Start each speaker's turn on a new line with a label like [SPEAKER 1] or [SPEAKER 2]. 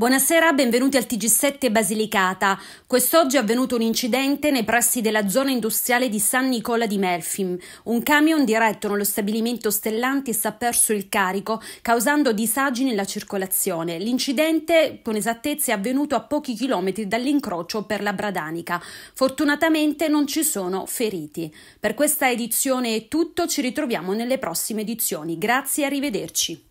[SPEAKER 1] Buonasera, benvenuti al TG7 Basilicata. Quest'oggi è avvenuto un incidente nei pressi della zona industriale di San Nicola di Melfim. Un camion diretto nello stabilimento Stellantis ha perso il carico, causando disagi nella circolazione. L'incidente, con esattezza, è avvenuto a pochi chilometri dall'incrocio per la Bradanica. Fortunatamente non ci sono feriti. Per questa edizione è tutto, ci ritroviamo nelle prossime edizioni. Grazie e arrivederci.